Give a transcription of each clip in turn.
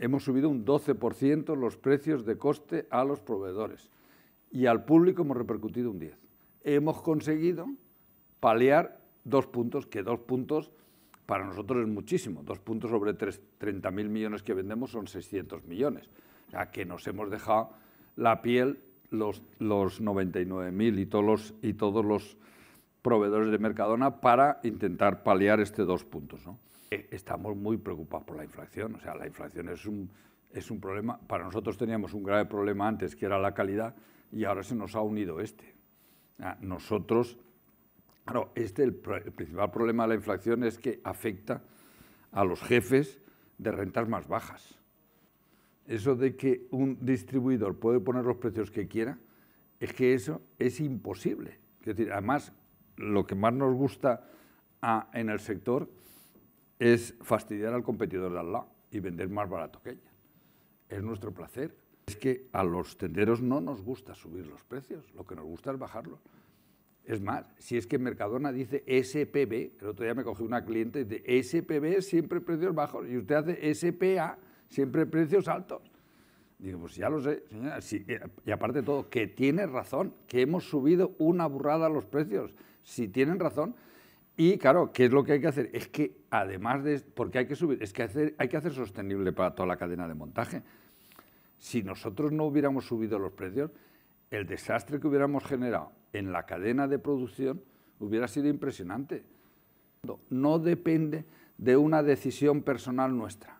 hemos subido un 12% los precios de coste a los proveedores y al público hemos repercutido un 10%. Hemos conseguido paliar dos puntos, que dos puntos para nosotros es muchísimo. Dos puntos sobre 30.000 millones que vendemos son 600 millones. O que nos hemos dejado la piel los, 99.000 y todos los proveedores de Mercadona para intentar paliar este dos puntos. ¿no? Eh, estamos muy preocupados por la inflación, o sea, la inflación es un, es un problema, para nosotros teníamos un grave problema antes que era la calidad y ahora se nos ha unido este. Nosotros, claro, este, el, el principal problema de la inflación es que afecta a los jefes de rentas más bajas. Eso de que un distribuidor puede poner los precios que quiera, es que eso es imposible. Es decir, además, lo que más nos gusta en el sector es fastidiar al competidor de al lado y vender más barato que ella. Es nuestro placer. Es que a los tenderos no nos gusta subir los precios, lo que nos gusta es bajarlos. Es más, si es que Mercadona dice SPB, el otro día me cogí una cliente de SPB siempre precios bajos y usted hace SPA siempre precios altos. Digo, pues ya lo sé, señora. Eh, y aparte de todo, que tiene razón, que hemos subido una burrada los precios. Si tienen razón. Y claro, ¿qué es lo que hay que hacer? Es que además de... Porque hay que subir, es que hacer, hay que hacer sostenible para toda la cadena de montaje. Si nosotros no hubiéramos subido los precios, el desastre que hubiéramos generado en la cadena de producción hubiera sido impresionante. No depende de una decisión personal nuestra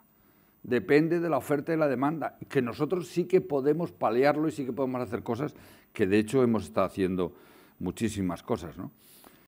depende de la oferta y la demanda, que nosotros sí que podemos paliarlo y sí que podemos hacer cosas que de hecho hemos estado haciendo muchísimas cosas, ¿no?